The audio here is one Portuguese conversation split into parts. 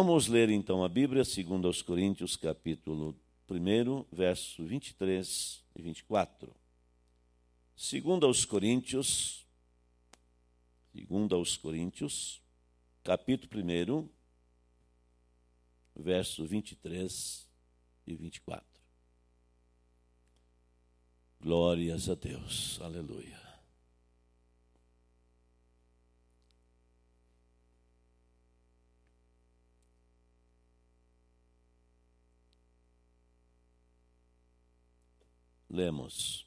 Vamos ler então a Bíblia, segundo aos Coríntios, capítulo 1, verso 23 e 24. Segundo aos Coríntios, segundo aos Coríntios, capítulo 1, verso 23 e 24. Glórias a Deus. Aleluia. Lemos.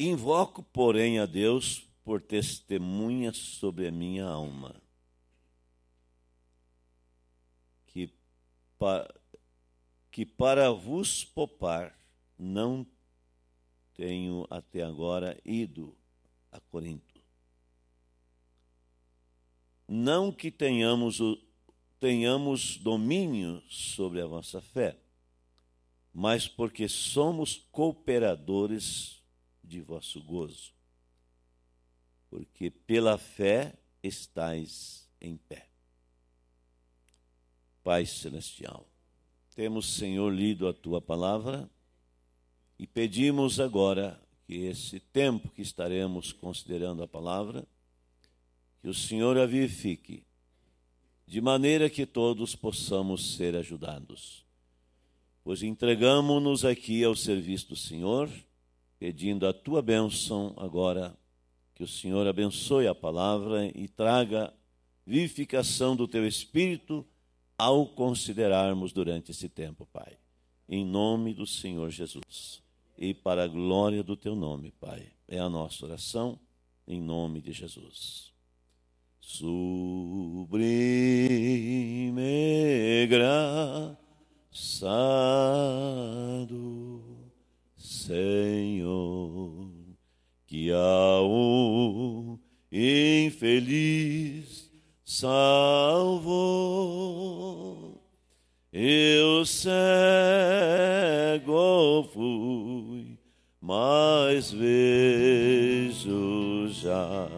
Invoco, porém, a Deus por testemunha sobre a minha alma, que, pa, que para vos poupar não tenho até agora ido a Corinto. Não que tenhamos, tenhamos domínio sobre a vossa fé, mas porque somos cooperadores de vosso gozo. Porque pela fé estais em pé. Pai Celestial, temos, Senhor, lido a tua palavra e pedimos agora que esse tempo que estaremos considerando a palavra, que o Senhor a vivifique, de maneira que todos possamos ser ajudados Pois entregamos-nos aqui ao serviço do Senhor, pedindo a tua bênção agora, que o Senhor abençoe a palavra e traga vivificação do teu espírito ao considerarmos durante esse tempo, Pai. Em nome do Senhor Jesus e para a glória do teu nome, Pai. É a nossa oração, em nome de Jesus. Sublime graça Santo Senhor, que um infeliz salvou, eu cego fui, mas vejo já.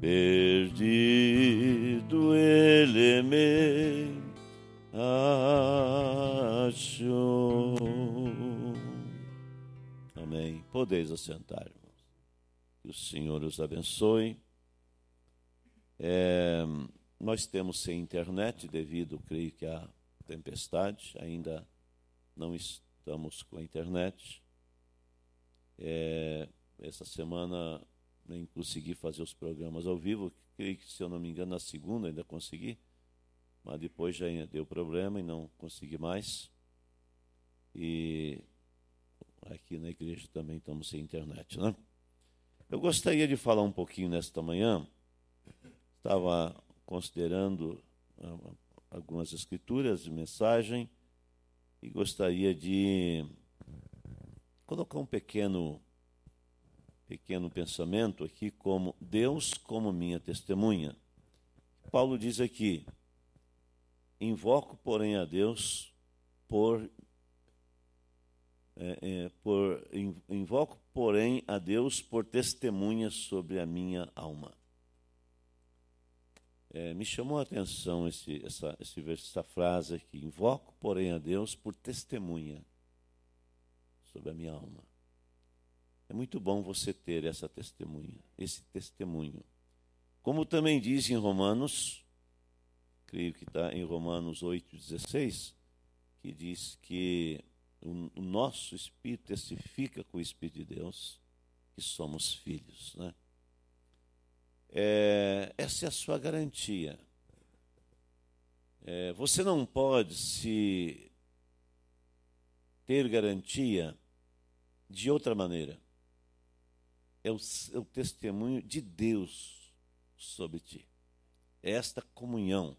Perdido ele é me acho. Amém. Podeis assentar, irmãos. Que o Senhor os abençoe. É, nós temos sem internet devido, creio que, à tempestade. Ainda não estamos com a internet. É, essa semana nem consegui fazer os programas ao vivo. Creio que, se eu não me engano, na segunda ainda consegui mas depois já deu problema e não consegui mais. E aqui na igreja também estamos sem internet, né? Eu gostaria de falar um pouquinho nesta manhã. Estava considerando ah, algumas escrituras de mensagem e gostaria de colocar um pequeno pequeno pensamento aqui como Deus como minha testemunha. Paulo diz aqui: Invoco, porém, a Deus por. É, é, por invoco, porém, a Deus por testemunha sobre a minha alma. É, me chamou a atenção esse, essa, esse, essa frase aqui: Invoco, porém, a Deus por testemunha sobre a minha alma. É muito bom você ter essa testemunha, esse testemunho. Como também diz em Romanos creio que está em Romanos 8,16, que diz que o, o, nosso espírito testifica com o espírito de Deus que somos filhos. Né? É, essa é a sua garantia. É, você não pode se ter garantia de outra maneira. É o, é o testemunho de Deus sobre ti. É esta comunhão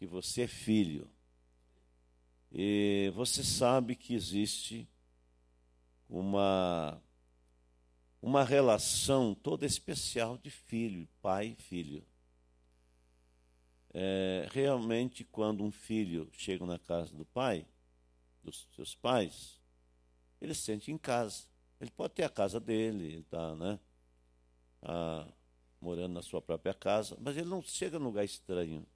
que você é filho. E você sabe que existe uma uma relação toda especial de filho, pai e filho. É, realmente, quando um filho chega na casa do pai, dos seus pais, ele se sente em casa. Ele pode ter a casa dele, ele está né, ah, morando na sua própria casa, mas ele não chega num lugar estranho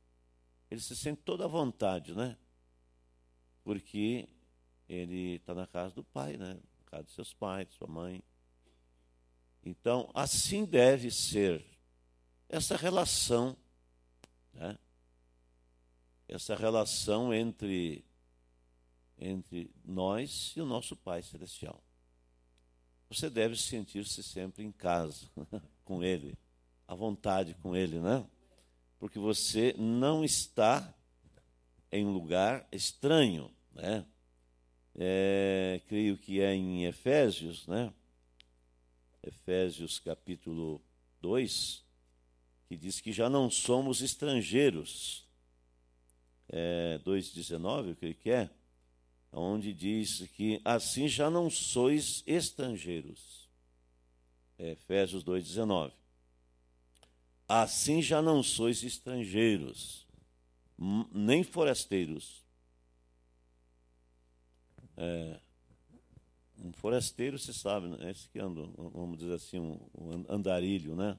ele se sente toda à vontade, né? Porque ele está na casa do pai, né? Na casa dos seus pais, sua mãe. Então, assim deve ser essa relação, né? Essa relação entre entre nós e o nosso Pai Celestial. Você deve sentir-se sempre em casa com Ele, à vontade com Ele, né? porque você não está em lugar estranho, né? É, creio que é em Efésios, né? Efésios capítulo 2, que diz que já não somos estrangeiros. É, 2,19, eu creio que é, onde diz que assim já não sois estrangeiros. É, Efésios 2,19. Assim já não sois estrangeiros, nem forasteiros. É, um forasteiro, se sabe, né? esse que anda, vamos dizer assim, um, um andarilho, né?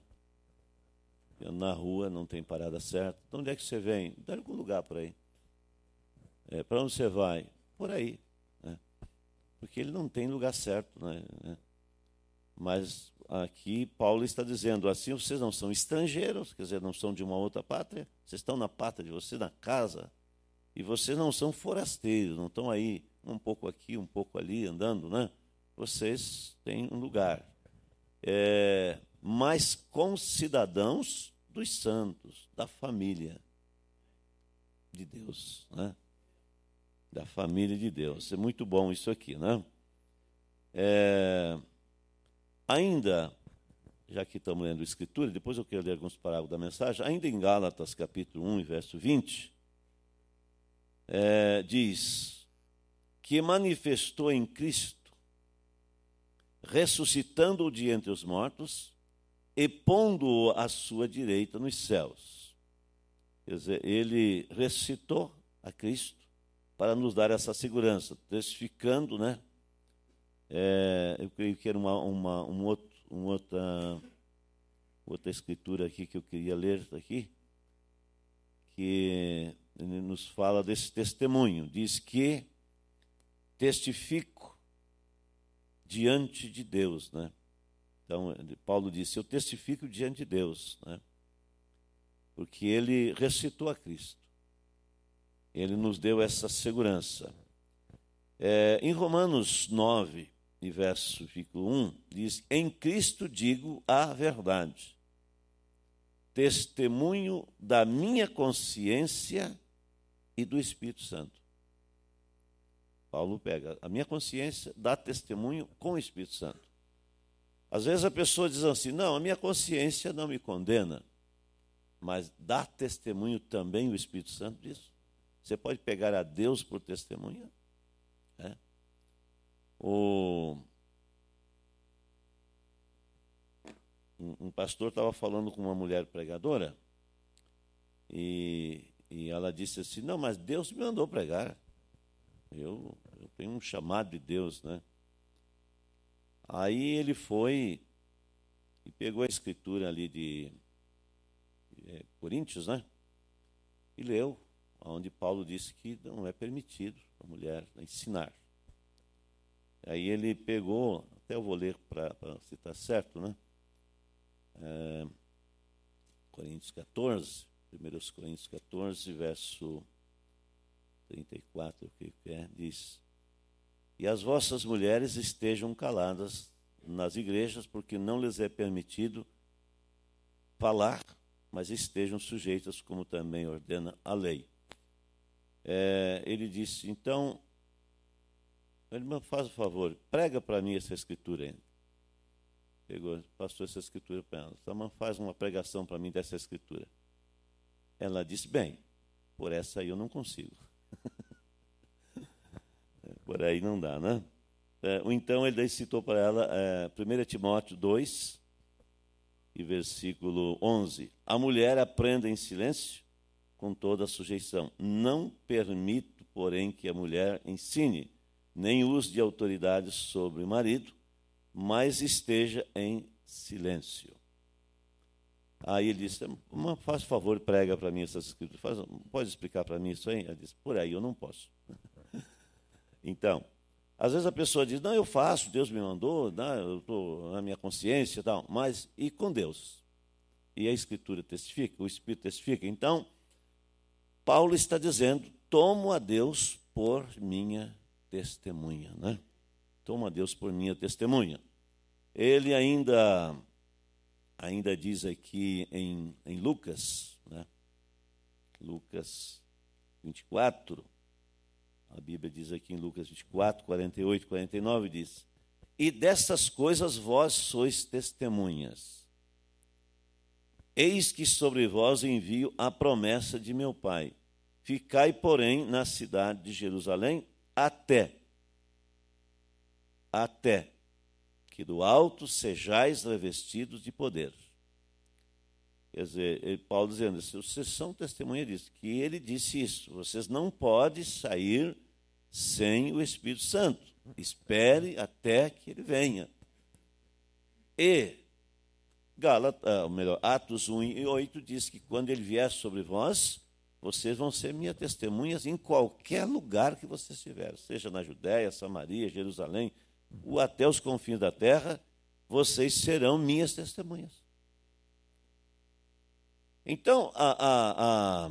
na rua, não tem parada certa. De onde é que você vem? De algum lugar por aí. É, Para onde você vai? Por aí. Né? Porque ele não tem lugar certo, né? É, mas aqui Paulo está dizendo: assim vocês não são estrangeiros, quer dizer, não são de uma outra pátria, vocês estão na pátria de vocês, na casa, e vocês não são forasteiros, não estão aí um pouco aqui, um pouco ali andando, né? Vocês têm um lugar. É, mas com cidadãos dos santos, da família de Deus, né? Da família de Deus. É muito bom isso aqui, né? É, Ainda, já que estamos lendo a Escritura, depois eu quero ler alguns parágrafos da mensagem, ainda em Gálatas, capítulo 1, verso 20, é, diz que manifestou em Cristo, ressuscitando-o de entre os mortos e pondo-o à sua direita nos céus. Quer dizer, ele ressuscitou a Cristo para nos dar essa segurança, testificando, né? É, eu creio que era uma, uma, um outro, uma outra, outra escritura aqui que eu queria ler aqui, que nos fala desse testemunho. Diz que testifico diante de Deus, né? Então, Paulo disse: Eu testifico diante de Deus, né? porque ele recitou a Cristo. Ele nos deu essa segurança. É, em Romanos 9, verso 1, diz: Em Cristo digo a verdade, testemunho da minha consciência e do Espírito Santo. Paulo pega, a minha consciência dá testemunho com o Espírito Santo. Às vezes a pessoa diz assim: não, a minha consciência não me condena, mas dá testemunho também o Espírito Santo disso. Você pode pegar a Deus por testemunha? É? O... Um, pastor estava falando com uma mulher pregadora e, e ela disse assim: Não, mas Deus me mandou pregar. Eu, eu tenho um chamado de Deus, né? Aí ele foi e pegou a escritura ali de é, Coríntios, né? E leu, onde Paulo disse que não é permitido a mulher ensinar. Aí ele pegou, até eu vou ler para se está certo, né? É, Coríntios 14, 1 Coríntios 14, verso 34, o que quer, é, diz: E as vossas mulheres estejam caladas nas igrejas, porque não lhes é permitido falar, mas estejam sujeitas, como também ordena a lei. É, ele disse: Então, Falei, irmã, faz o favor, prega para mim essa escritura aí. Pegou, passou essa escritura para ela. Sua irmã faz uma pregação para mim dessa escritura. Ela disse, bem, por essa aí eu não consigo. por aí não dá, né? É, então ele citou para ela é, 1 Timóteo 2, e versículo 11. A mulher aprenda em silêncio com toda a sujeição. Não permito, porém, que a mulher ensine, nem uso de autoridade sobre o marido, mas esteja em silêncio. Aí ele disse: Faz favor, prega para mim essas escrituras. Faz, pode explicar para mim isso aí? Ela disse: Por aí eu não posso. então, às vezes a pessoa diz: Não, eu faço, Deus me mandou, não, né, eu estou na minha consciência e tal. Mas e com Deus? E a Escritura testifica, o Espírito testifica. Então, Paulo está dizendo: Tomo a Deus por minha testemunha, né? Toma Deus por minha testemunha. Ele ainda ainda diz aqui em, em Lucas, né? Lucas 24, a Bíblia diz aqui em Lucas 24, 48, 49, diz: E destas coisas vós sois testemunhas. Eis que sobre vós envio a promessa de meu Pai. Ficai, porém, na cidade de Jerusalém até, até que do alto sejais revestidos de poder. Quer dizer, Paulo dizendo assim, vocês são testemunha disso, que ele disse isso, vocês não podem sair sem o Espírito Santo. Espere até que ele venha. E Galata, ah, melhor, Atos 1 e 8 diz que quando ele vier sobre vós, vocês vão ser minhas testemunhas em qualquer lugar que vocês estiverem, seja na Judéia, Samaria, Jerusalém, ou até os confins da terra, vocês serão minhas testemunhas. Então, a, a,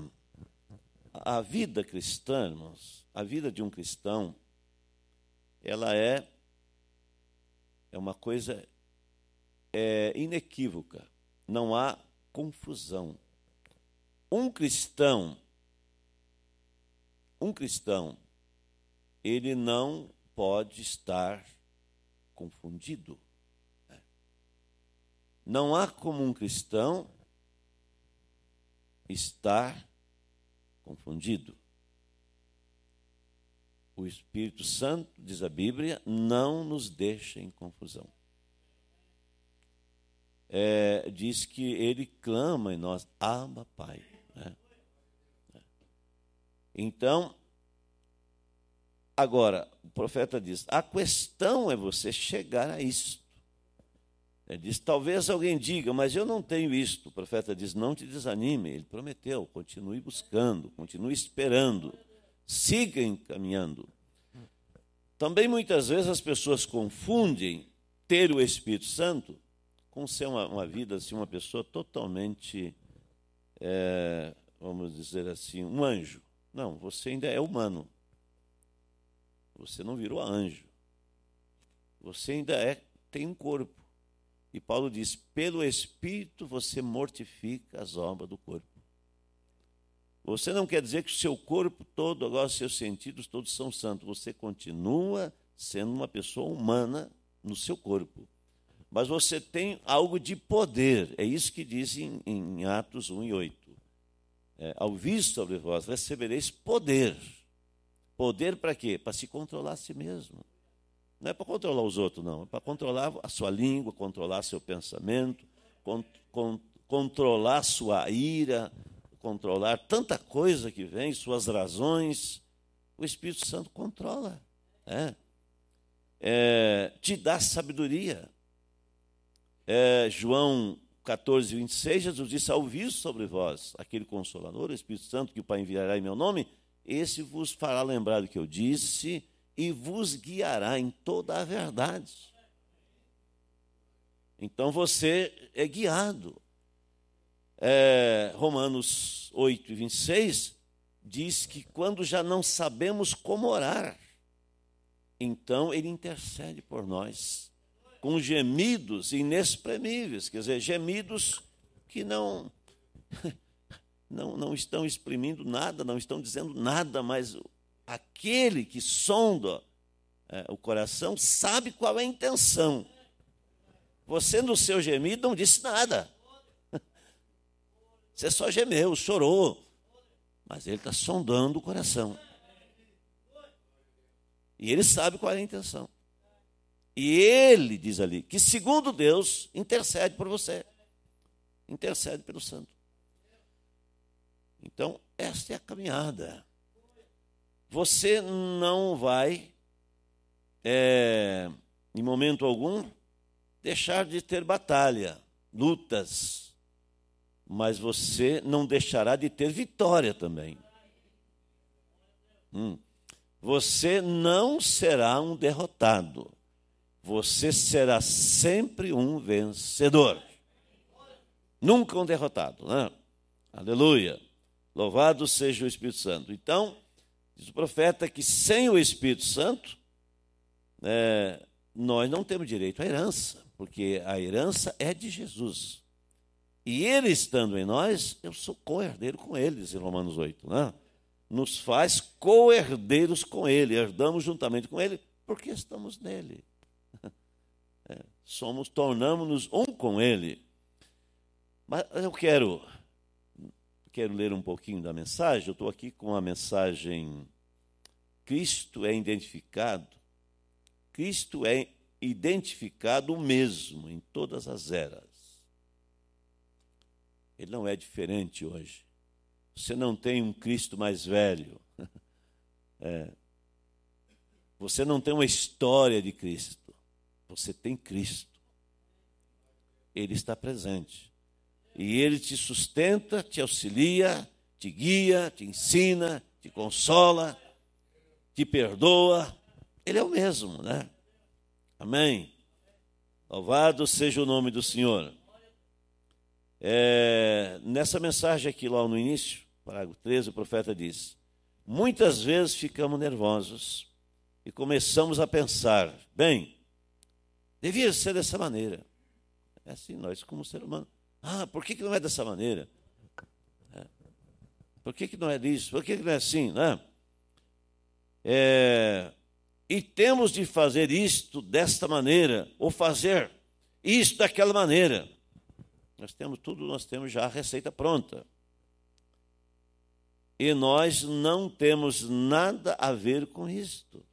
a, a vida cristã, irmãos, a vida de um cristão, ela é, é uma coisa é, inequívoca. Não há confusão. Um cristão um cristão, ele não pode estar confundido. Né? Não há como um cristão estar confundido. O Espírito Santo, diz a Bíblia, não nos deixa em confusão. É, diz que ele clama em nós, ama Pai. Então, agora, o profeta diz: a questão é você chegar a isto. Ele diz: talvez alguém diga, mas eu não tenho isto. O profeta diz: não te desanime. Ele prometeu: continue buscando, continue esperando, siga encaminhando. Também muitas vezes as pessoas confundem ter o Espírito Santo com ser uma, uma vida assim, uma pessoa totalmente, é, vamos dizer assim, um anjo. Não, você ainda é humano. Você não virou anjo. Você ainda é, tem um corpo. E Paulo diz: pelo Espírito você mortifica as obras do corpo. Você não quer dizer que o seu corpo todo, agora os seus sentidos todos são santos. Você continua sendo uma pessoa humana no seu corpo. Mas você tem algo de poder. É isso que diz em, em Atos 1 e 8 é, ao vir sobre vós, recebereis poder. Poder para quê? Para se controlar a si mesmo. Não é para controlar os outros, não. É para controlar a sua língua, controlar seu pensamento, con con controlar sua ira, controlar tanta coisa que vem, suas razões. O Espírito Santo controla. É. É, te dá sabedoria. É, João 14, 26, Jesus disse: Ao visto sobre vós, aquele Consolador, o Espírito Santo, que o Pai enviará em meu nome, esse vos fará lembrar do que eu disse e vos guiará em toda a verdade. Então você é guiado. É, Romanos 8, 26 diz que quando já não sabemos como orar, então ele intercede por nós com gemidos inexprimíveis, quer dizer, gemidos que não não, não estão exprimindo nada, não estão dizendo nada, mas aquele que sonda é, o coração sabe qual é a intenção. Você, no seu gemido, não disse nada. Você só gemeu, chorou. Mas ele está sondando o coração. E ele sabe qual é a intenção. E ele diz ali que, segundo Deus, intercede por você. Intercede pelo santo. Então, esta é a caminhada. Você não vai, é, em momento algum, deixar de ter batalha, lutas. Mas você não deixará de ter vitória também. Hum. Você não será um derrotado você será sempre um vencedor. Nunca um derrotado, né? Aleluia. Louvado seja o Espírito Santo. Então, diz o profeta que sem o Espírito Santo, é, nós não temos direito à herança, porque a herança é de Jesus. E ele estando em nós, eu sou co-herdeiro com ele, diz em Romanos 8, né? Nos faz co-herdeiros com ele, herdamos juntamente com ele, porque estamos nele. É, somos, tornamos-nos um com Ele. Mas eu quero, quero ler um pouquinho da mensagem. Eu estou aqui com a mensagem Cristo é identificado. Cristo é identificado mesmo em todas as eras. Ele não é diferente hoje. Você não tem um Cristo mais velho. É. Você não tem uma história de Cristo. Você tem Cristo. Ele está presente. E ele te sustenta, te auxilia, te guia, te ensina, te consola, te perdoa. Ele é o mesmo, né? Amém. Louvado seja o nome do Senhor. É, nessa mensagem aqui, lá no início, parágrafo 13, o profeta diz: Muitas vezes ficamos nervosos e começamos a pensar, bem, Devia ser dessa maneira. É assim, nós como ser humano. Ah, por que, que não é dessa maneira? É. Por que, que não é disso? Por que, que não é assim? Né? É, e temos de fazer isto desta maneira, ou fazer isto daquela maneira. Nós temos tudo, nós temos já a receita pronta. E nós não temos nada a ver com isto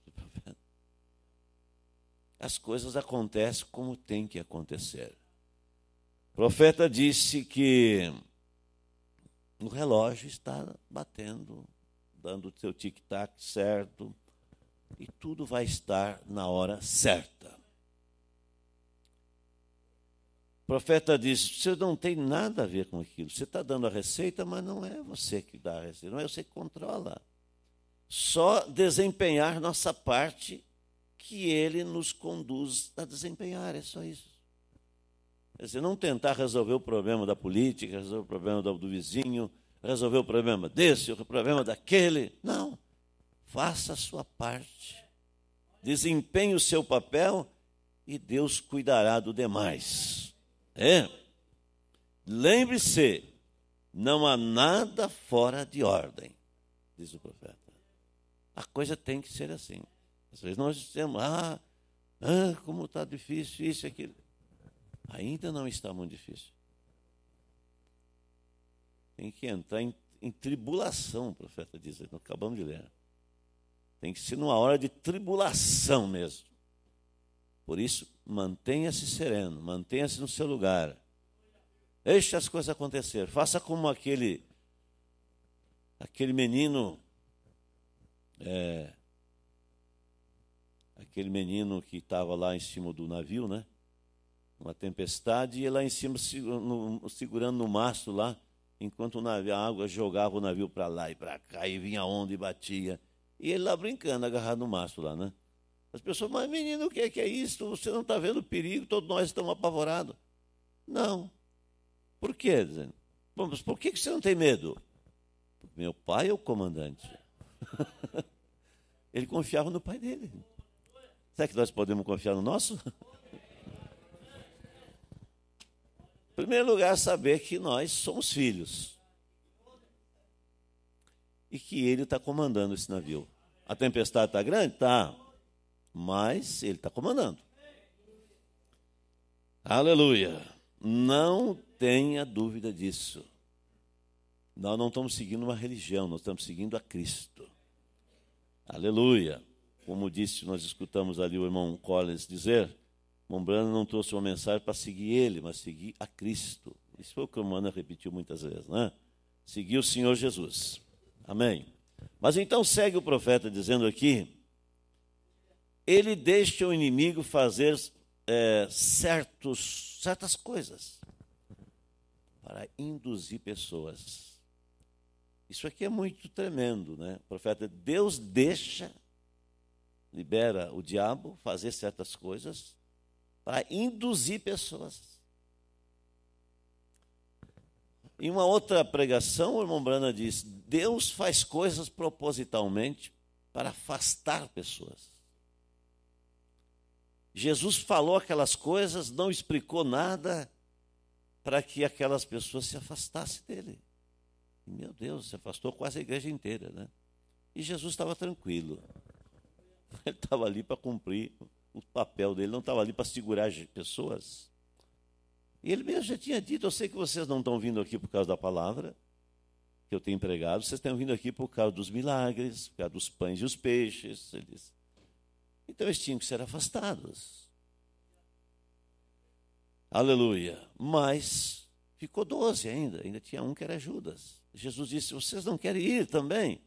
as coisas acontecem como tem que acontecer. O profeta disse que o relógio está batendo, dando o seu tic-tac certo, e tudo vai estar na hora certa. O profeta disse: Você não tem nada a ver com aquilo. Você está dando a receita, mas não é você que dá a receita, não é você que controla. Só desempenhar nossa parte que ele nos conduz a desempenhar. É só isso. É se não tentar resolver o problema da política, resolver o problema do, do vizinho, resolver o problema desse, o problema daquele. Não. Faça a sua parte. Desempenhe o seu papel e Deus cuidará do demais. É? Lembre-se, não há nada fora de ordem, diz o profeta. A coisa tem que ser assim. Às vezes nós dizemos, ah, ah como está difícil isso e aquilo. Ainda não está muito difícil. Tem que entrar em, em tribulação, o profeta diz, nós acabamos de ler. Tem que ser numa hora de tribulação mesmo. Por isso, mantenha-se sereno, mantenha-se no seu lugar. Deixe as coisas acontecer. Faça como aquele aquele menino é, aquele menino que estava lá em cima do navio, né? Uma tempestade, e lá em cima segurando no mastro lá, enquanto navio, a água jogava o navio para lá e para cá, e vinha onda e batia. E ele lá brincando, agarrado no mastro lá, né? As pessoas, mas menino, o que é, que é isso? Você não está vendo o perigo, todos nós estamos apavorados. Não. Por quê? Mas por que você não tem medo? Meu pai é o comandante. ele confiava no pai dele até que nós podemos confiar no nosso? Em primeiro lugar, saber que nós somos filhos. E que ele está comandando esse navio. A tempestade está grande? Está. Mas ele está comandando. Aleluia. Não tenha dúvida disso. Nós não estamos seguindo uma religião, nós estamos seguindo a Cristo. Aleluia. Como disse, nós escutamos ali o irmão Collins dizer, Mombrano não trouxe uma mensagem para seguir ele, mas seguir a Cristo. Isso foi o que o Mana repetiu muitas vezes, né? Seguir o Senhor Jesus. Amém. Mas então segue o profeta dizendo aqui: ele deixa o inimigo fazer é, certos, certas coisas para induzir pessoas. Isso aqui é muito tremendo, né? O profeta, Deus deixa libera o diabo fazer certas coisas para induzir pessoas. Em uma outra pregação, o irmão Brana diz: Deus faz coisas propositalmente para afastar pessoas. Jesus falou aquelas coisas, não explicou nada para que aquelas pessoas se afastassem dele. meu Deus, se afastou quase a igreja inteira, né? E Jesus estava tranquilo. Ele estava ali para cumprir o papel dele, não estava ali para segurar as pessoas. E ele mesmo já tinha dito: Eu sei que vocês não estão vindo aqui por causa da palavra que eu tenho empregado, vocês estão vindo aqui por causa dos milagres, por causa dos pães e os peixes. Ele disse. Então eles tinham que ser afastados. Aleluia. Mas ficou doze ainda, ainda tinha um que era Judas. Jesus disse: Vocês não querem ir também?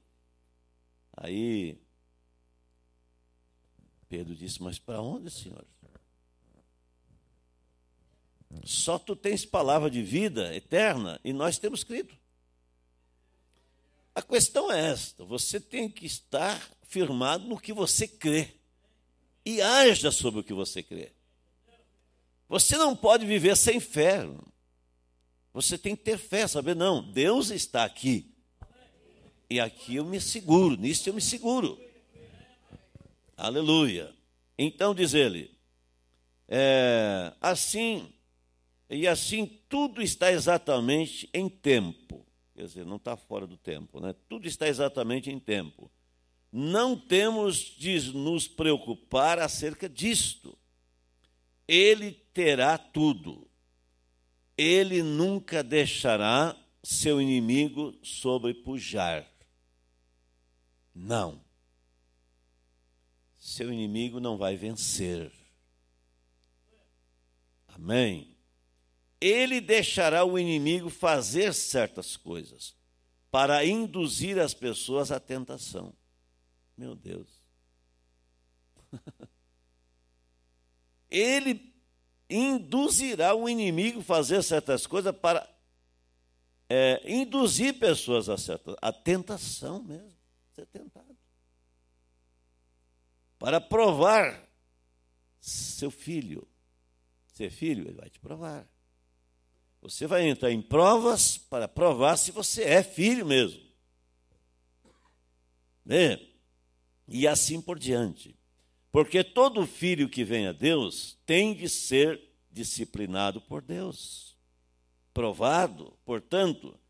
Aí Pedro disse: Mas para onde, Senhor? Só tu tens palavra de vida eterna e nós temos crido. A questão é esta: você tem que estar firmado no que você crê e haja sobre o que você crê. Você não pode viver sem fé. Você tem que ter fé, saber, não, Deus está aqui. E aqui eu me seguro, nisso eu me seguro. Aleluia. Então diz ele: é, assim, e assim tudo está exatamente em tempo. Quer dizer, não está fora do tempo, né? Tudo está exatamente em tempo. Não temos de nos preocupar acerca disto. Ele terá tudo. Ele nunca deixará seu inimigo sobrepujar. Não seu inimigo não vai vencer. Amém. Ele deixará o inimigo fazer certas coisas para induzir as pessoas à tentação. Meu Deus. Ele induzirá o inimigo a fazer certas coisas para é, induzir pessoas a a tentação mesmo, ser tentado para provar seu filho. Ser filho, ele vai te provar. Você vai entrar em provas para provar se você é filho mesmo. Né? E assim por diante. Porque todo filho que vem a Deus tem de ser disciplinado por Deus, provado. Portanto,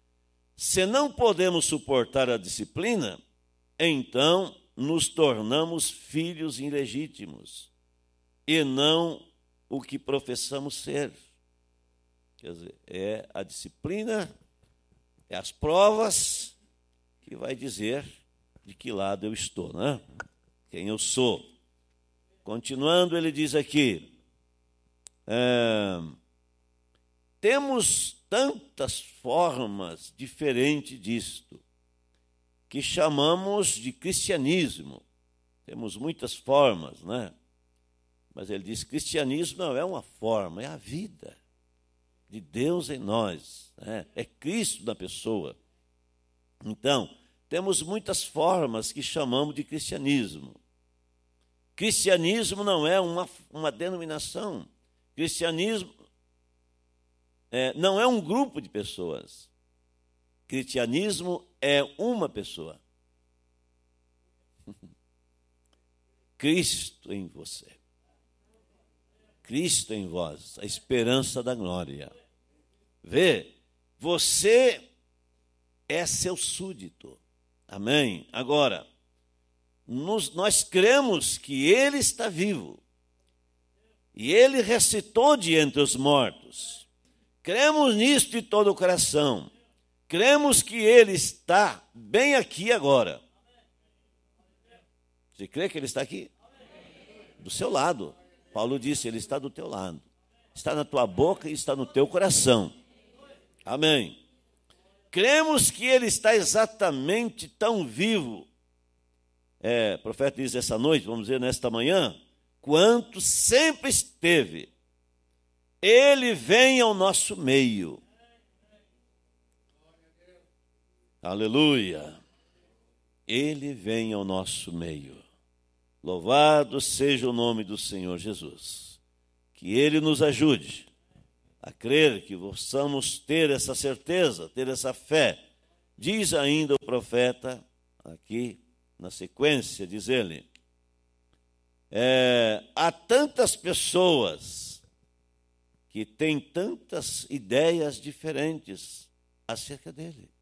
se não podemos suportar a disciplina, então nos tornamos filhos ilegítimos e não o que professamos ser. Quer dizer, é a disciplina, é as provas que vai dizer de que lado eu estou, né? Quem eu sou. Continuando, ele diz aqui: é, temos tantas formas diferentes disto que chamamos de cristianismo. Temos muitas formas, né? Mas ele diz: cristianismo não é uma forma, é a vida de Deus em nós, né? é Cristo na pessoa. Então, temos muitas formas que chamamos de cristianismo. Cristianismo não é uma, uma denominação. Cristianismo é, não é um grupo de pessoas. Cristianismo é uma pessoa. Cristo em você. Cristo em vós, a esperança da glória. Vê, você é seu súdito. Amém? Agora, nos, nós cremos que Ele está vivo. E Ele ressuscitou de entre os mortos. Cremos nisto de todo o coração cremos que Ele está bem aqui agora. Você crê que Ele está aqui? Do seu lado. Paulo disse: Ele está do teu lado. Está na tua boca e está no teu coração. Amém. Cremos que Ele está exatamente tão vivo. É, o profeta diz essa noite, vamos dizer nesta manhã, quanto sempre esteve. Ele vem ao nosso meio. Aleluia! Ele vem ao nosso meio. Louvado seja o nome do Senhor Jesus. Que Ele nos ajude a crer que possamos ter essa certeza, ter essa fé. Diz ainda o profeta, aqui na sequência, diz ele: é, há tantas pessoas que têm tantas ideias diferentes acerca dele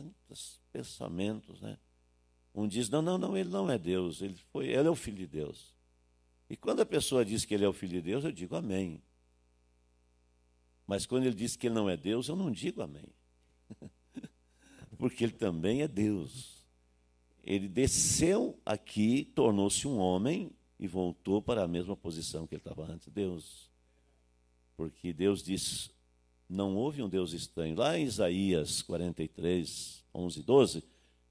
tantos pensamentos, né? Um diz: não, não, não, ele não é Deus, ele, foi, ele é o filho de Deus. E quando a pessoa diz que ele é o filho de Deus, eu digo amém. Mas quando ele diz que ele não é Deus, eu não digo amém. Porque ele também é Deus. Ele desceu aqui, tornou-se um homem e voltou para a mesma posição que ele estava antes. Deus. Porque Deus diz: não houve um Deus estranho. Lá em Isaías 43, 11 e 12,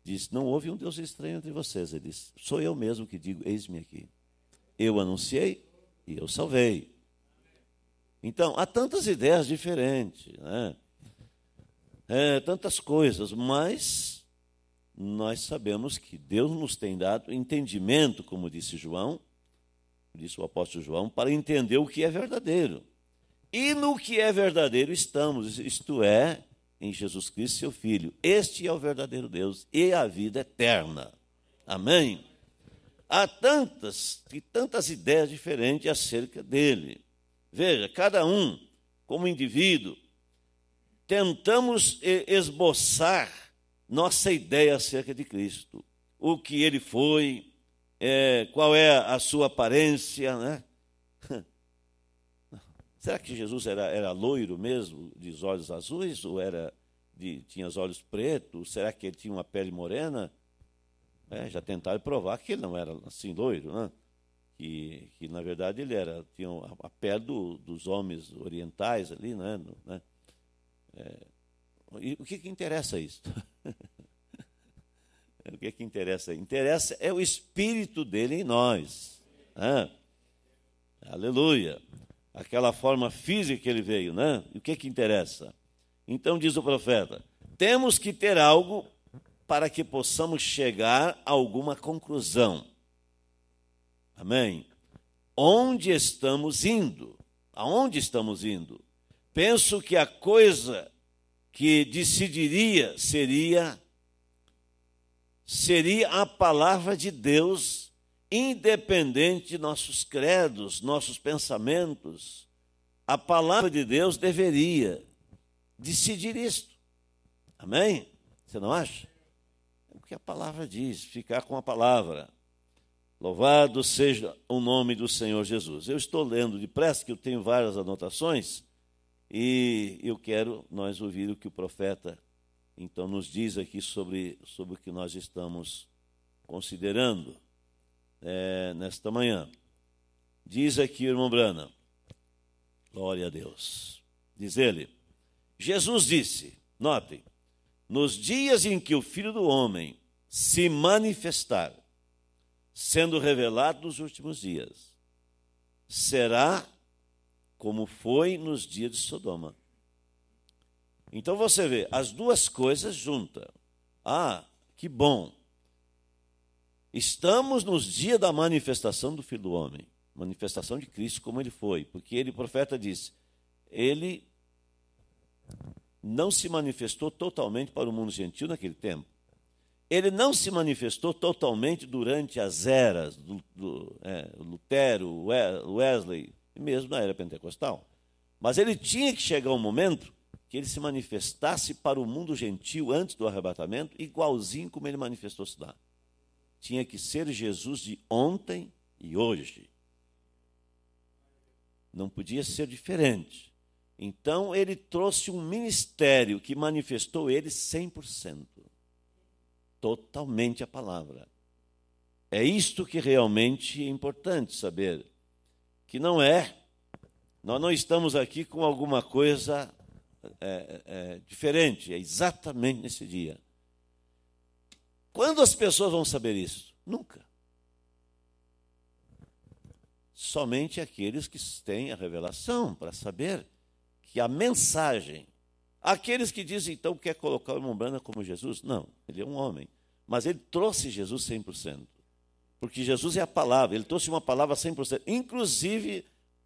diz: Não houve um Deus estranho entre vocês. Ele diz: Sou eu mesmo que digo, eis-me aqui. Eu anunciei e eu salvei. Então, há tantas ideias diferentes, né? é, tantas coisas, mas nós sabemos que Deus nos tem dado entendimento, como disse João, disse o apóstolo João, para entender o que é verdadeiro. E no que é verdadeiro estamos, isto é, em Jesus Cristo, seu Filho. Este é o verdadeiro Deus e a vida eterna. Amém? Há tantas e tantas ideias diferentes acerca dele. Veja, cada um, como indivíduo, tentamos esboçar nossa ideia acerca de Cristo. O que ele foi, é, qual é a sua aparência, né? Será que Jesus era, era loiro mesmo, de olhos azuis, ou era de, tinha os olhos pretos? Será que ele tinha uma pele morena? É, já tentaram provar que ele não era assim loiro, né? que, que na verdade ele era tinha a pele do, dos homens orientais ali, né? No, né? É, e o que, que interessa isso? o que, que interessa? Interessa é o espírito dele em nós. Né? Aleluia aquela forma física que ele veio, né? E o que é que interessa? Então diz o profeta: temos que ter algo para que possamos chegar a alguma conclusão. Amém? Onde estamos indo? Aonde estamos indo? Penso que a coisa que decidiria seria seria a palavra de Deus independente de nossos credos, nossos pensamentos, a palavra de Deus deveria decidir isto. Amém? Você não acha? É o que a palavra diz, ficar com a palavra. Louvado seja o nome do Senhor Jesus. Eu estou lendo depressa, que eu tenho várias anotações, e eu quero nós ouvir o que o profeta então nos diz aqui sobre, sobre o que nós estamos considerando é, nesta manhã. Diz aqui o irmão Brana, glória a Deus. Diz ele, Jesus disse, notem, nos dias em que o Filho do Homem se manifestar, sendo revelado nos últimos dias, será como foi nos dias de Sodoma. Então você vê, as duas coisas juntas. Ah, que bom, Estamos nos dias da manifestação do Filho do Homem, manifestação de Cristo como ele foi, porque ele, profeta, diz: ele não se manifestou totalmente para o mundo gentil naquele tempo. Ele não se manifestou totalmente durante as eras do, do é, Lutero, Wesley, mesmo na era pentecostal. Mas ele tinha que chegar um momento que ele se manifestasse para o mundo gentil antes do arrebatamento, igualzinho como ele manifestou-se lá tinha que ser Jesus de ontem e hoje. Não podia ser diferente. Então ele trouxe um ministério que manifestou ele 100%. Totalmente a palavra. É isto que realmente é importante saber. Que não é, nós não estamos aqui com alguma coisa é, é, é diferente, é exatamente nesse dia. Quando as pessoas vão saber isso? Nunca. Somente aqueles que têm a revelação para saber que a mensagem. Aqueles que dizem, então, que quer colocar o irmão Branham como Jesus? Não, ele é um homem. Mas ele trouxe Jesus 100%. Porque Jesus é a palavra, ele trouxe uma palavra 100%. Inclusive,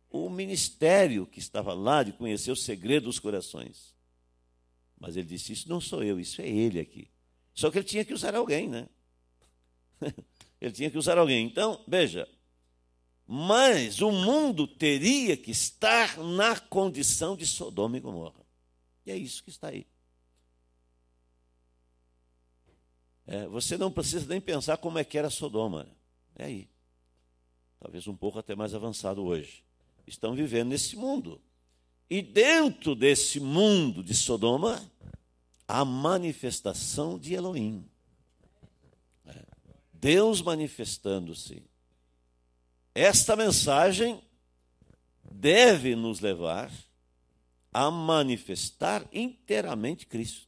o ministério que estava lá de conhecer o segredo dos corações. Mas ele disse: Isso não sou eu, isso é ele aqui. Só que ele tinha que usar alguém, né? ele tinha que usar alguém. Então, veja, mas o mundo teria que estar na condição de Sodoma e Gomorra. E é isso que está aí. É, você não precisa nem pensar como é que era Sodoma. É aí. Talvez um pouco até mais avançado hoje. Estão vivendo nesse mundo. E dentro desse mundo de Sodoma, a manifestação de Elohim. É. Deus manifestando-se. Esta mensagem deve nos levar a manifestar inteiramente Cristo.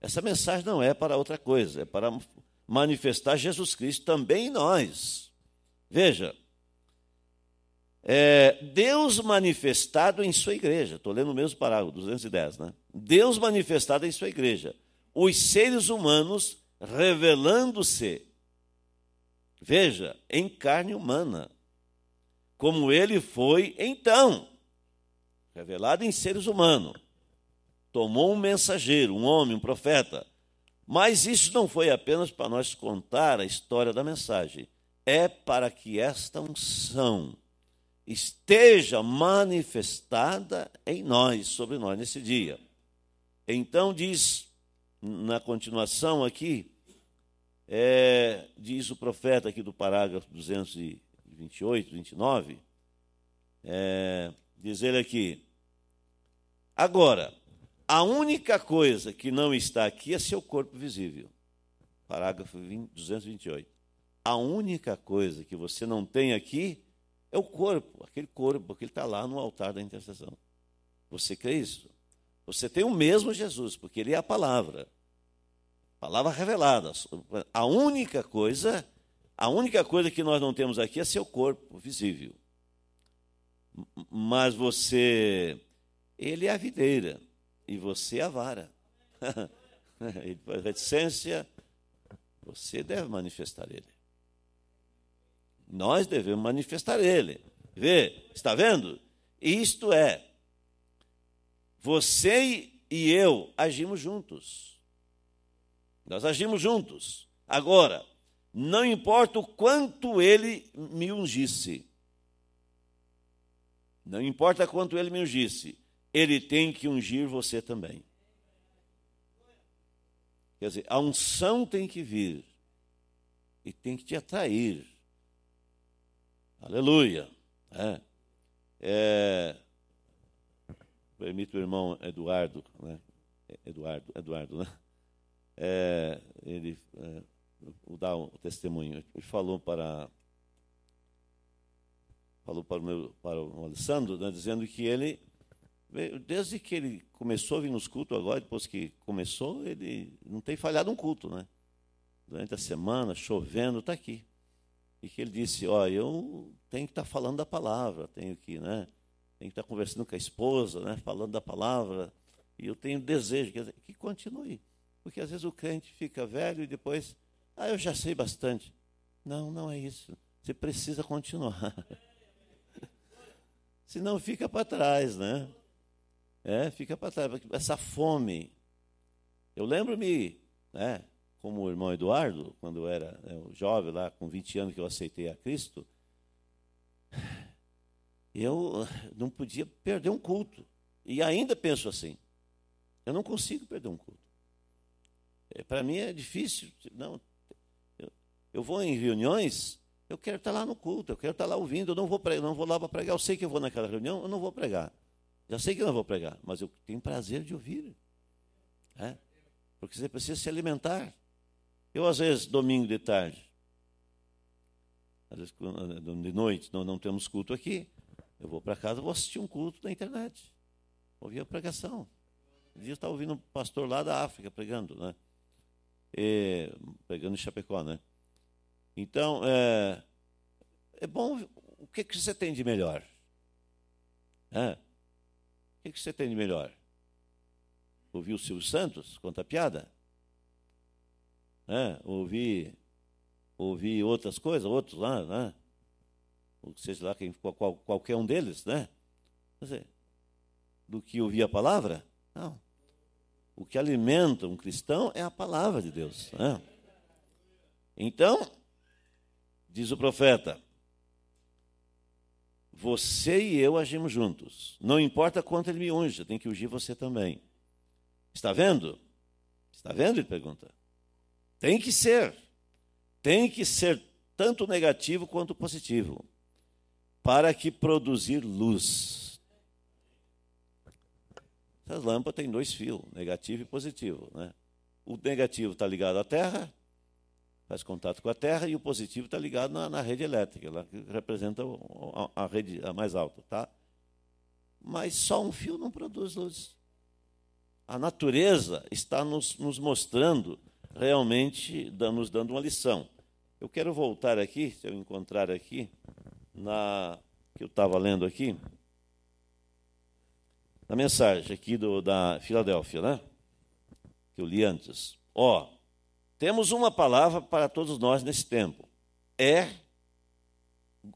Essa mensagem não é para outra coisa, é para manifestar Jesus Cristo também em nós. Veja, é, Deus manifestado em sua igreja. Estou lendo o mesmo parágrafo, 210, né? Deus manifestado em sua igreja. Os seres humanos revelando-se, veja, em carne humana, como ele foi então, revelado em seres humanos. Tomou um mensageiro, um homem, um profeta. Mas isso não foi apenas para nós contar a história da mensagem, é para que esta unção esteja manifestada em nós, sobre nós, nesse dia. Então, diz, na continuação aqui, é, diz o profeta aqui do parágrafo 228, 29, é, diz ele aqui, agora, a única coisa que não está aqui é seu corpo visível. Parágrafo 20, 228. A única coisa que você não tem aqui é o corpo, aquele corpo que está lá no altar da intercessão. Você crê isso? Você tem o mesmo Jesus, porque ele é a palavra. palavra revelada. A única coisa, a única coisa que nós não temos aqui é seu corpo visível. Mas você, ele é a videira e você é a vara. ele faz reticência, você deve manifestar ele nós devemos manifestar ele. Vê, está vendo? Isto é, você e eu agimos juntos. Nós agimos juntos. Agora, não importa o quanto ele me ungisse, não importa quanto ele me ungisse, ele tem que ungir você também. Quer dizer, a unção tem que vir e tem que te atrair Aleluia. É. É... Permite o irmão Eduardo, né? Eduardo, Eduardo, né? É, ele é, dá o um testemunho. Ele falou para falou para o, meu, para o Alessandro, né, dizendo que ele desde que ele começou a vir nos cultos agora, depois que começou, ele não tem falhado um culto, né? Durante a semana, chovendo, está aqui e que ele disse: Ó, oh, eu tenho que estar tá falando da palavra, tenho que, né? Tenho que estar tá conversando com a esposa, né? Falando da palavra. E eu tenho desejo quer dizer, que continue. Porque às vezes o crente fica velho e depois, ah, eu já sei bastante. Não, não é isso. Você precisa continuar. Senão fica para trás, né? É, fica para trás. Essa fome. Eu lembro-me, né? como o irmão Eduardo, quando eu era eu, né, jovem, lá com 20 anos que eu aceitei a Cristo, eu não podia perder um culto. E ainda penso assim. Eu não consigo perder um culto. É, Para mim é difícil. Não, eu, eu, vou em reuniões, eu quero estar lá no culto, eu quero estar lá ouvindo, eu não vou, pregar, não vou lá para pregar. Eu sei que eu vou naquela reunião, eu não vou pregar. Já sei que eu não vou pregar, mas eu tenho prazer de ouvir. É? Porque você precisa se alimentar. Eu, às vezes, domingo de tarde, às vezes eh, de noite, não, não temos culto aqui, eu vou para casa, vou assistir um culto na internet, ouvir a pregação. Um dia eu estava ouvindo um pastor lá da África pregando, né? E, é, pregando em Chapecó, né? Então, é, é bom, o que, que você tem de melhor? É, o que, que você tem de melhor? Ouvir o Silvio Santos, conta piada? né? ouvir outras coisas, outros lá, né, né? ou seja lá quem, qual, qualquer um deles, né? Dizer, do que ouvir a palavra? Não. O que alimenta um cristão é a palavra de Deus. Né? Então, diz o profeta, você e eu agimos juntos. Não importa quanto ele me unge, tem que ungir você também. Está vendo? Está vendo? Ele pergunta. Tem que ser. Tem que ser tanto negativo quanto positivo. Para que produzir luz. Essa lâmpada tem dois fios, negativo e positivo. Né? O negativo está ligado à Terra, faz contato com a Terra, e o positivo está ligado na, na, rede elétrica, lá que representa a, a rede a mais alta. Tá? Mas só um fio não produz luz. A natureza está nos, nos mostrando realmente nos dando uma lição. Eu quero voltar aqui, se eu encontrar aqui, na que eu estava lendo aqui, na mensagem aqui do, da Filadélfia, né? Que eu li antes. Ó, oh, temos uma palavra para todos nós nesse tempo. É,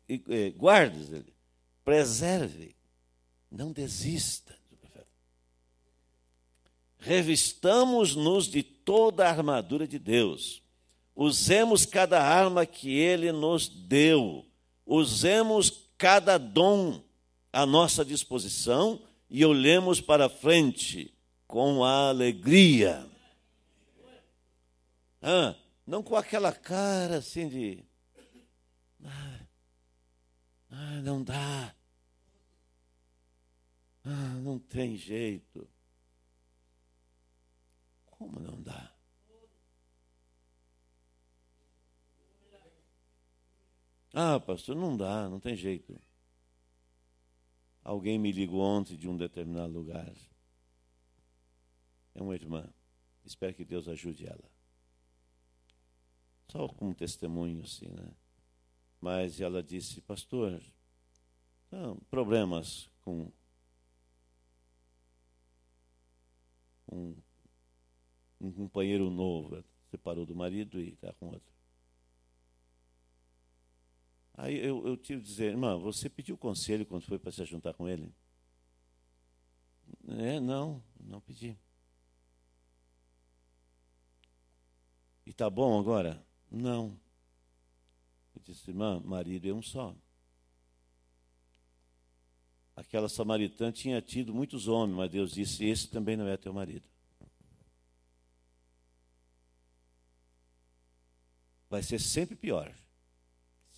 é guarde, preserve, não desista revistamos-nos de toda a armadura de Deus. Usemos cada arma que ele nos deu. Usemos cada dom à nossa disposição e olhemos para frente com a alegria. Ah, não com aquela cara assim de. ah, ah não dá. Ah, não tem jeito. Como não dá? Ah, pastor, não dá, não tem jeito. Alguém me ligou ontem de um determinado lugar. É uma irmã. Espero que Deus ajude ela. Só como testemunho, assim, né? Mas ela disse, pastor, não, problemas com, com um companheiro novo, separou do marido e está com outro. Aí eu, eu tive que dizer, irmã, você pediu conselho quando foi para se juntar com ele? É, não, não pedi. E está bom agora? Não. Eu disse, irmã, marido é um só. Aquela samaritã tinha tido muitos homens, mas Deus disse, esse também não é teu marido. vai ser sempre pior.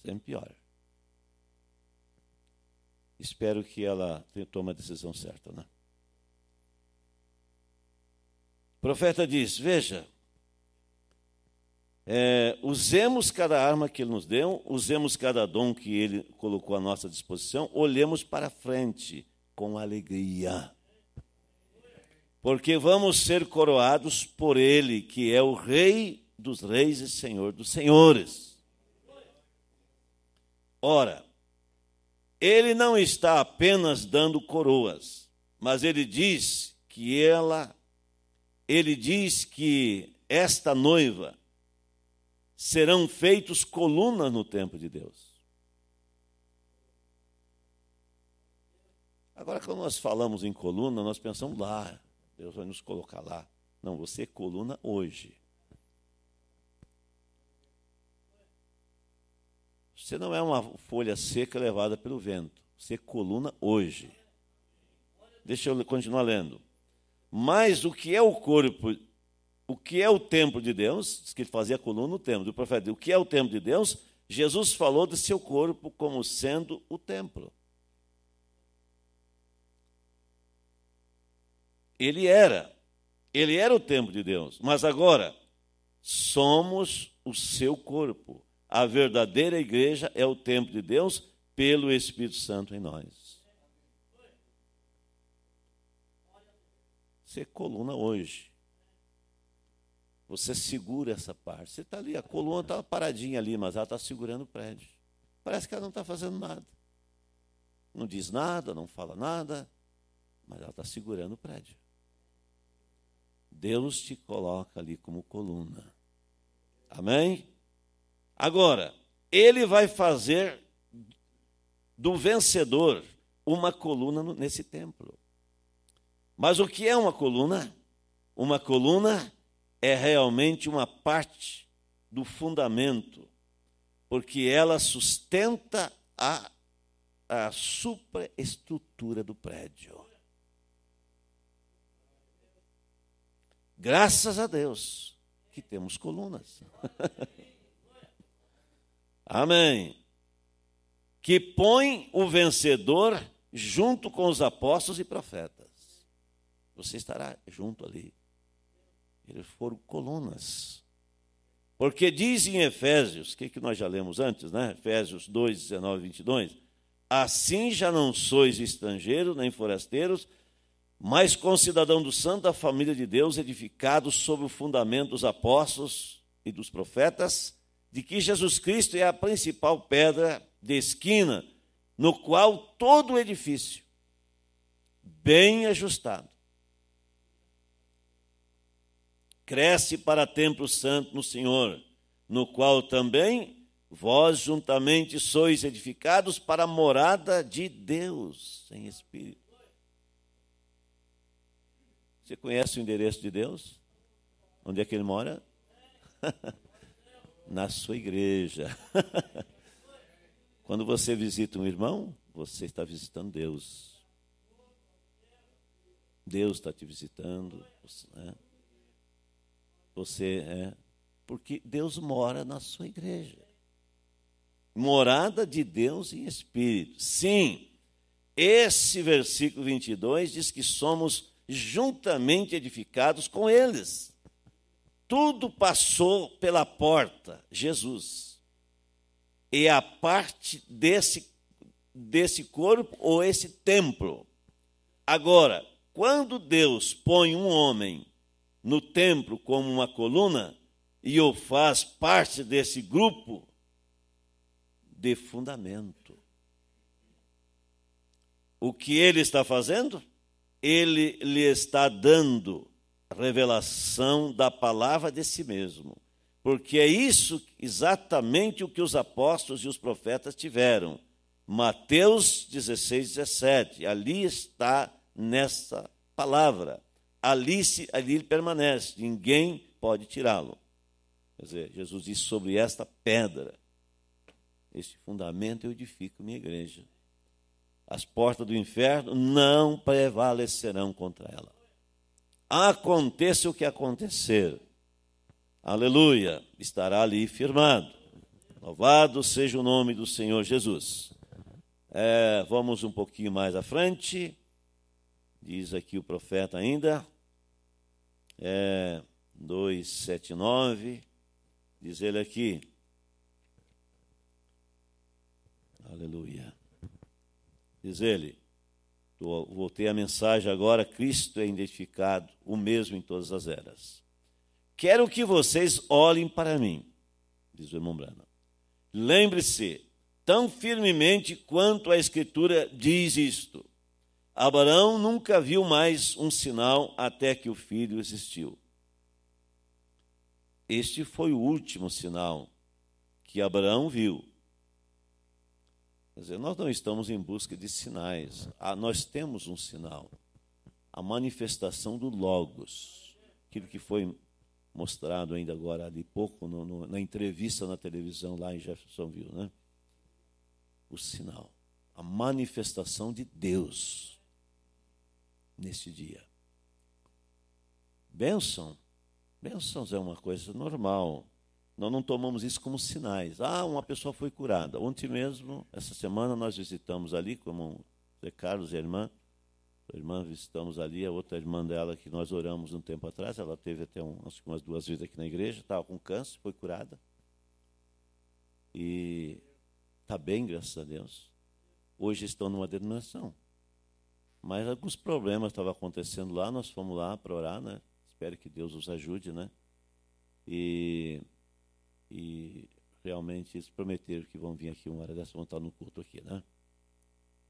Sempre pior. Espero que ela tome a decisão certa, né? O profeta diz: Veja, é, usemos cada arma que ele nos deu, usemos cada dom que ele colocou à nossa disposição, olhemos para frente com alegria. Porque vamos ser coroados por ele, que é o Rei dos reis e Senhor dos senhores. Ora, ele não está apenas dando coroas, mas ele diz que ela, ele diz que esta noiva serão feitos colunas no templo de Deus. Agora, quando nós falamos em coluna, nós pensamos lá, ah, Deus vai nos colocar lá. Não, você é coluna hoje. Você não é uma folha seca levada pelo vento. Você é coluna hoje. Deixa eu continuar lendo. Mas o que é o corpo, o que é o templo de Deus, diz que ele fazia coluna no templo, do profeta, o que é o templo de Deus, Jesus falou do seu corpo como sendo o templo. Ele era, ele era o templo de Deus, mas agora somos o seu corpo. A verdadeira igreja é o templo de Deus pelo Espírito Santo em nós. Você é coluna hoje. Você segura essa parte. Você está ali, a coluna está paradinha ali, mas ela está segurando o prédio. Parece que ela não está fazendo nada. Não diz nada, não fala nada, mas ela está segurando o prédio. Deus te coloca ali como coluna. Amém? Agora, ele vai fazer do vencedor uma coluna nesse templo. Mas o que é uma coluna? Uma coluna é realmente uma parte do fundamento, porque ela sustenta a, a supraestrutura do prédio. Graças a Deus que temos colunas. Amém. Que põe o vencedor junto com os apóstolos e profetas. Você estará junto ali. Eles foram colunas. Porque diz em Efésios, o que, que nós já lemos antes, né? Efésios 2, 19 e 22. Assim já não sois estrangeiros nem forasteiros, mas concidadão do santo a família de Deus, edificado sobre o fundamento dos apóstolos e dos profetas de que Jesus Cristo é a principal pedra de esquina, no qual todo o edifício, bem ajustado, cresce para templo santo no Senhor, no qual também vós juntamente sois edificados para a morada de Deus em espírito. Você conhece o endereço de Deus? Onde é que ele mora? na sua igreja. Quando você visita um irmão, você está visitando Deus. Deus está te visitando. Você, né? você é. Porque Deus mora na sua igreja. Morada de Deus em espírito. Sim, esse versículo 22 diz que somos juntamente edificados com eles tudo passou pela porta, Jesus. E a parte desse, desse corpo ou esse templo. Agora, quando Deus põe um homem no templo como uma coluna e o faz parte desse grupo de fundamento, o que ele está fazendo? Ele lhe está dando revelação da palavra de si mesmo. Porque é isso exatamente o que os apóstolos e os profetas tiveram. Mateus 16, 17. Ali está nessa palavra. Ali, ali ele permanece, ninguém pode tirá-lo. Quer dizer, Jesus disse sobre esta pedra, este fundamento eu edifico minha igreja. As portas do inferno não prevalecerão contra ela aconteça o que acontecer, aleluia, estará ali firmado. Louvado seja o nome do Senhor Jesus. É, vamos um pouquinho mais à frente, diz aqui o profeta ainda, é, 279, diz ele aqui, aleluia, diz ele, voltei à mensagem agora, Cristo é identificado, o mesmo em todas as eras. Quero que vocês olhem para mim, diz o irmão Brana. Lembre-se, tão firmemente quanto a Escritura diz isto. Abraão nunca viu mais um sinal até que o filho existiu. Este foi o último sinal que Abraão viu Quer dizer, nós não estamos em busca de sinais. Ah, nós temos um sinal. A manifestação do Logos. Aquilo que foi mostrado ainda agora ali pouco no, no, na entrevista na televisão lá em Jeffersonville, né? O sinal, a manifestação de Deus nesse dia. Bênção, bênçãos é uma coisa normal. Nós não tomamos isso como sinais. Ah, uma pessoa foi curada. Ontem mesmo, essa semana, nós visitamos ali, como o Carlos e a irmã, a irmã visitamos ali, a outra irmã dela que nós oramos um tempo atrás, ela teve até um, acho que umas duas vezes aqui na igreja, estava com câncer, foi curada. E está bem, graças a Deus. Hoje estão numa denominação. Mas alguns problemas estavam acontecendo lá, nós fomos lá para orar, né? Espero que Deus os ajude, né? E e realmente eles prometeram que vão vir aqui uma hora dessa, vão estar no culto aqui, né?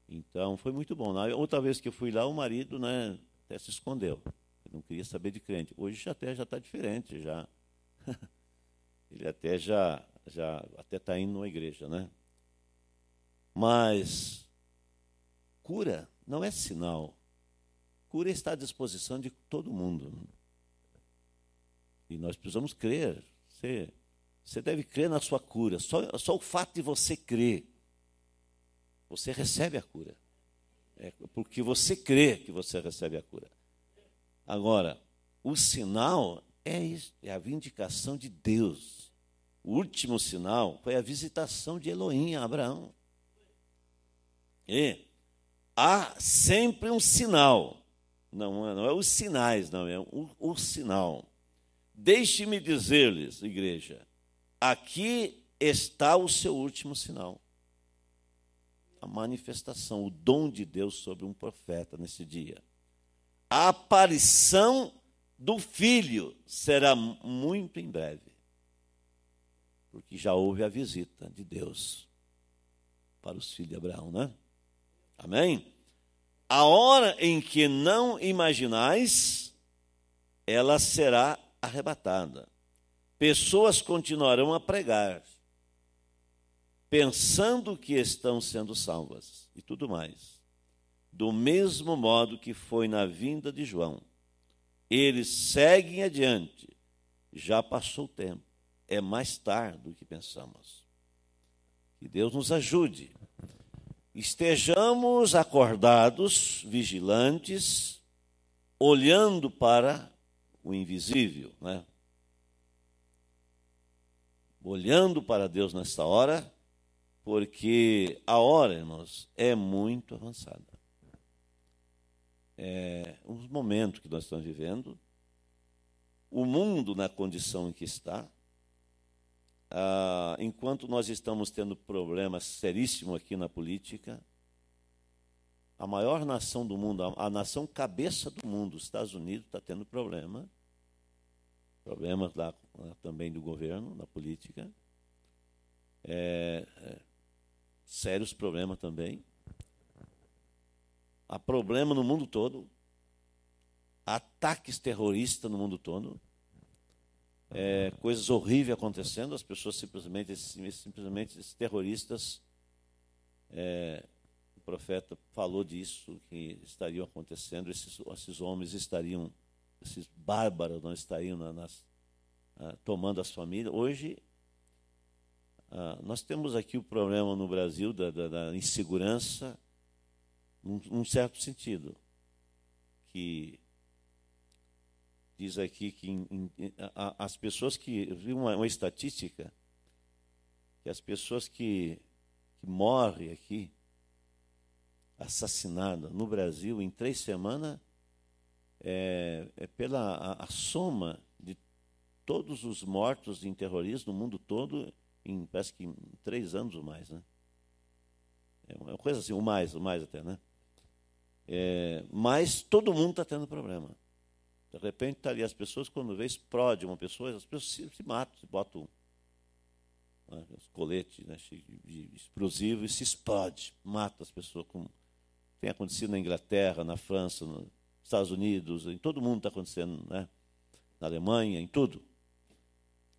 Então foi muito bom. Na né? outra vez que eu fui lá, o marido, né, até se escondeu. Ele não queria saber de crente. Hoje até já está diferente, já. Ele até já, já até está indo numa igreja, né? Mas cura não é sinal. Cura está à disposição de todo mundo. E nós precisamos crer, ser você deve crer na sua cura. Só, só o fato de você crer, você recebe a cura. É porque você crê que você recebe a cura. Agora, o sinal é, é a vindicação de Deus. O último sinal foi a visitação de Elohim a Abraão. E há sempre um sinal. Não, não é os sinais, não, é o, o sinal. Deixe-me dizer-lhes, igreja, Aqui está o seu último sinal. A manifestação, o dom de Deus sobre um profeta nesse dia. A aparição do filho será muito em breve, porque já houve a visita de Deus para os filhos de Abraão, né? Amém? A hora em que não imaginais, ela será arrebatada pessoas continuarão a pregar, pensando que estão sendo salvas e tudo mais. Do mesmo modo que foi na vinda de João. Eles seguem adiante. Já passou o tempo. É mais tarde do que pensamos. Que Deus nos ajude. Estejamos acordados, vigilantes, olhando para o invisível, né? olhando para Deus nesta hora, porque a hora, irmãos, é muito avançada. É um momento que nós estamos vivendo, o mundo na condição em que está, ah, enquanto nós estamos tendo problemas seríssimos aqui na política, a maior nação do mundo, a, a nação cabeça do mundo, os Estados Unidos, está tendo problema problemas lá também do governo, da política, é, é, sérios problemas também. Há problema no mundo todo, ataques terroristas no mundo todo, é, coisas horríveis acontecendo, as pessoas simplesmente, simplesmente esses terroristas, é, o profeta falou disso, que estariam acontecendo, esses, esses homens estariam esses bárbaros não estariam nas, ah, tomando as famílias. Hoje, ah, nós temos aqui o problema no Brasil da, da, da insegurança, num, num, certo sentido, que diz aqui que em, em, a, as pessoas que. Eu uma, uma estatística que as pessoas que, que morrem aqui, assassinadas no Brasil, em três semanas, é, é pela a, a, soma de todos os mortos em terrorismo no mundo todo, em parece que em três anos ou mais, né? É uma é coisa assim, o mais, o mais até, né? É, mas todo mundo está tendo problema. De repente, tá ali as pessoas, quando vê, explode uma pessoa, as pessoas se, se matam, se botam né, os coletes né, de explosivo e se explode, mata as pessoas. Como tem acontecido na Inglaterra, na França, no, Estados Unidos, em todo mundo está acontecendo, né? na Alemanha, em tudo.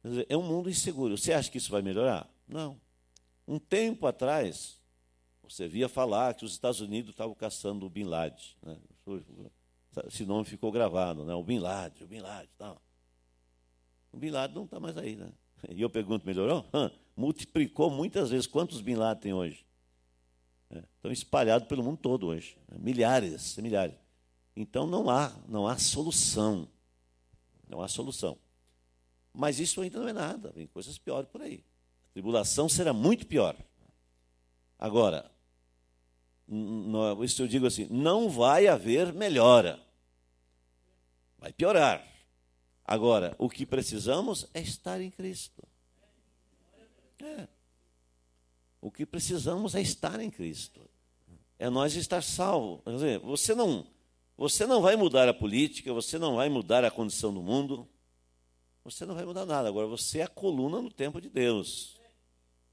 Dizer, é um mundo inseguro. Você acha que isso vai melhorar? Não. Um tempo atrás, você via falar que os Estados Unidos estavam caçando o Bin Laden. Né? Esse nome ficou gravado, né? o Bin Laden, o Bin Laden. Tal. O Bin Laden não está mais aí. Né? E eu pergunto, melhorou? Hã, multiplicou muitas vezes. Quantos Bin Laden tem hoje? É, estão espalhados pelo mundo todo hoje. Milhares, milhares. Então não há, não há solução. Não há solução. Mas isso ainda não é nada, vem coisas piores por aí. A tribulação será muito pior. Agora, isso eu digo assim, não vai haver melhora. Vai piorar. Agora, o que precisamos é estar em Cristo. É. O que precisamos é estar em Cristo. É nós estar salvo. Quer dizer, você não você não vai mudar a política, você não vai mudar a condição do mundo, você não vai mudar nada. Agora, você é a coluna no tempo de Deus.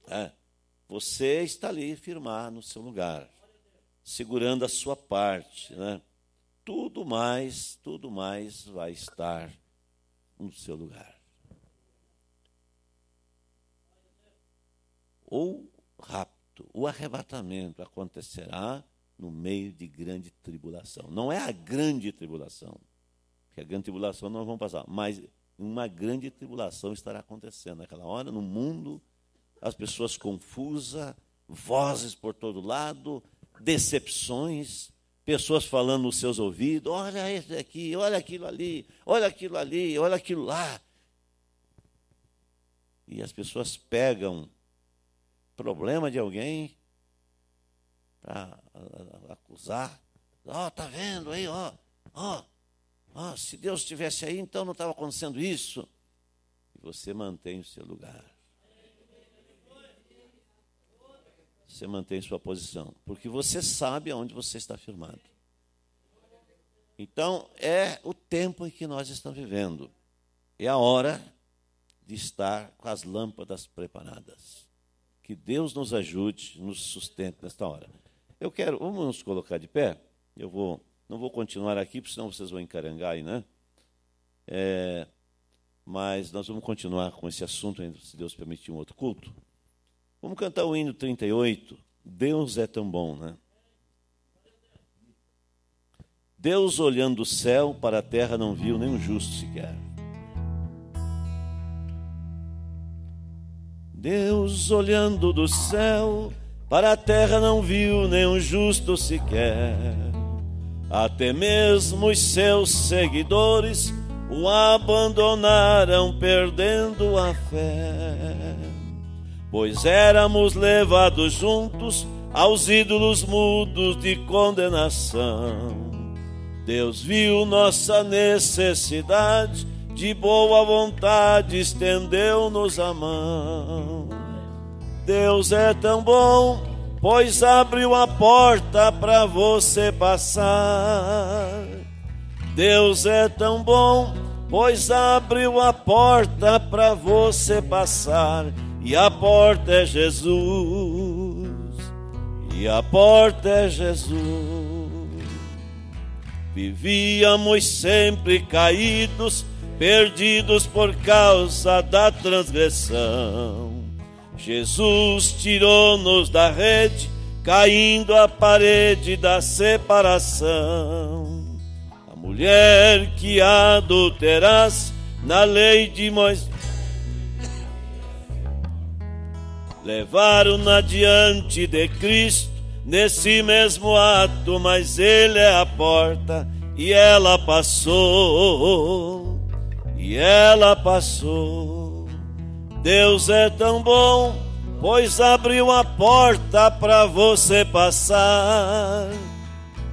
É. Você está ali firmar no seu lugar, segurando a sua parte. Né? Tudo mais, tudo mais vai estar no seu lugar. Ou rapto, o arrebatamento acontecerá no meio de grande tribulação. Não é a grande tribulação, porque a grande tribulação nós vamos passar, mas uma grande tribulação estará acontecendo naquela hora no mundo, as pessoas confusas, vozes por todo lado, decepções, pessoas falando nos seus ouvidos: olha esse aqui, olha aquilo ali, olha aquilo ali, olha aquilo lá. E as pessoas pegam problema de alguém para acusar. Ó, oh, tá vendo aí, ó, ó, ó, se Deus estivesse aí, então não estava acontecendo isso. E você mantém o seu lugar. Você mantém sua posição, porque você sabe aonde você está firmado. Então, é o tempo em que nós estamos vivendo. É a hora de estar com as lâmpadas preparadas. Que Deus nos ajude, nos sustente nesta hora. Eu quero, vamos nos colocar de pé. Eu vou, não vou continuar aqui, porque senão vocês vão encarangar aí, né? É, mas nós vamos continuar com esse assunto, se Deus permitir um outro culto. Vamos cantar o hino 38. Deus é tão bom, né? Deus olhando do céu para a terra não viu nenhum justo sequer. Deus olhando do céu para a terra não viu nenhum justo sequer. Até mesmo os seus seguidores o abandonaram, perdendo a fé. Pois éramos levados juntos aos ídolos mudos de condenação. Deus viu nossa necessidade, de boa vontade estendeu-nos a mão. Deus é tão bom, pois abriu a porta para você passar. Deus é tão bom, pois abriu a porta para você passar, e a porta é Jesus. E a porta é Jesus. Vivíamos sempre caídos, perdidos por causa da transgressão. Jesus tirou-nos da rede, caindo a parede da separação. A mulher que adulterasse na lei de Moisés. Levaram-na diante de Cristo nesse mesmo ato, mas ele é a porta e ela passou. E ela passou. Deus é tão bom, pois abriu a porta para você passar.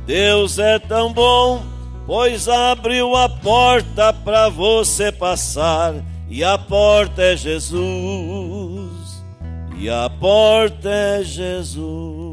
Deus é tão bom, pois abriu a porta para você passar. E a porta é Jesus, e a porta é Jesus.